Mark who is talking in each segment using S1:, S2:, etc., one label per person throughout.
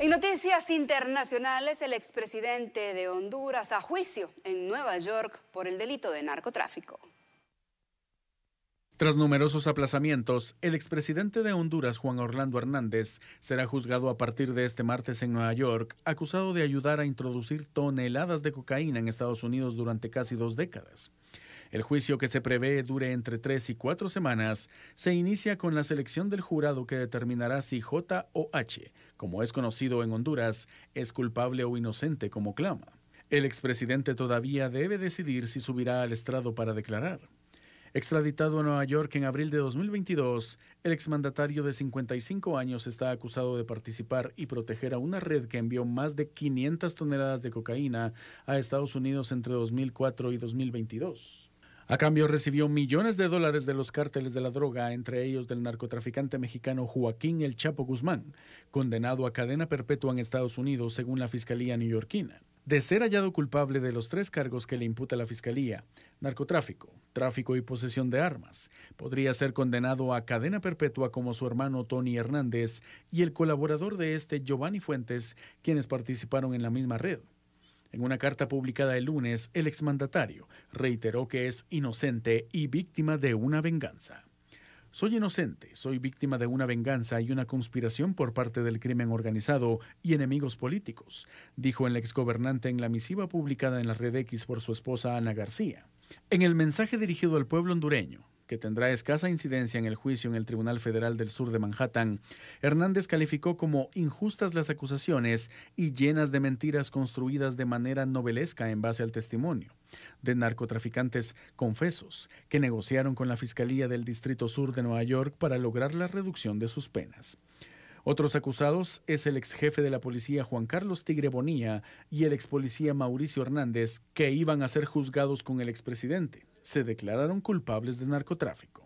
S1: En noticias internacionales, el expresidente de Honduras a juicio en Nueva York por el delito de narcotráfico. Tras numerosos aplazamientos, el expresidente de Honduras, Juan Orlando Hernández, será juzgado a partir de este martes en Nueva York, acusado de ayudar a introducir toneladas de cocaína en Estados Unidos durante casi dos décadas. El juicio que se prevé dure entre tres y cuatro semanas se inicia con la selección del jurado que determinará si J o H, como es conocido en Honduras, es culpable o inocente como clama. El expresidente todavía debe decidir si subirá al estrado para declarar. Extraditado a Nueva York en abril de 2022, el exmandatario de 55 años está acusado de participar y proteger a una red que envió más de 500 toneladas de cocaína a Estados Unidos entre 2004 y 2022. A cambio recibió millones de dólares de los cárteles de la droga, entre ellos del narcotraficante mexicano Joaquín El Chapo Guzmán, condenado a cadena perpetua en Estados Unidos según la Fiscalía neoyorquina. De ser hallado culpable de los tres cargos que le imputa la Fiscalía, narcotráfico, tráfico y posesión de armas, podría ser condenado a cadena perpetua como su hermano Tony Hernández y el colaborador de este Giovanni Fuentes, quienes participaron en la misma red. En una carta publicada el lunes, el exmandatario reiteró que es inocente y víctima de una venganza. Soy inocente, soy víctima de una venganza y una conspiración por parte del crimen organizado y enemigos políticos, dijo el exgobernante en la misiva publicada en la red X por su esposa Ana García. En el mensaje dirigido al pueblo hondureño, que tendrá escasa incidencia en el juicio en el Tribunal Federal del Sur de Manhattan, Hernández calificó como injustas las acusaciones y llenas de mentiras construidas de manera novelesca en base al testimonio de narcotraficantes confesos que negociaron con la Fiscalía del Distrito Sur de Nueva York para lograr la reducción de sus penas. Otros acusados es el ex jefe de la policía Juan Carlos Tigre Bonilla y el ex policía Mauricio Hernández, que iban a ser juzgados con el expresidente se declararon culpables de narcotráfico.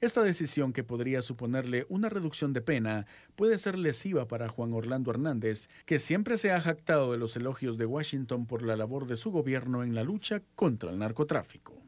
S1: Esta decisión, que podría suponerle una reducción de pena, puede ser lesiva para Juan Orlando Hernández, que siempre se ha jactado de los elogios de Washington por la labor de su gobierno en la lucha contra el narcotráfico.